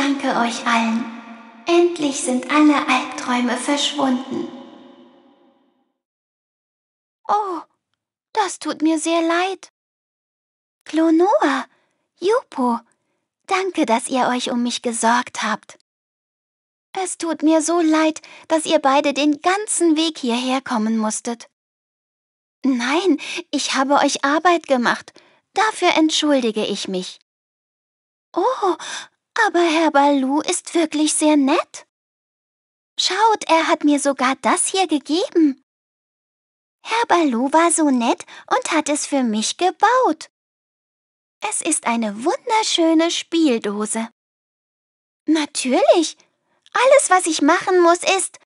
danke euch allen. Endlich sind alle Albträume verschwunden. Oh, das tut mir sehr leid. Klonoa, Jupo, danke, dass ihr euch um mich gesorgt habt. Es tut mir so leid, dass ihr beide den ganzen Weg hierher kommen musstet. Nein, ich habe euch Arbeit gemacht. Dafür entschuldige ich mich. Oh, aber Herr Balu ist wirklich sehr nett. Schaut, er hat mir sogar das hier gegeben. Herr Balu war so nett und hat es für mich gebaut. Es ist eine wunderschöne Spieldose. Natürlich. Alles, was ich machen muss, ist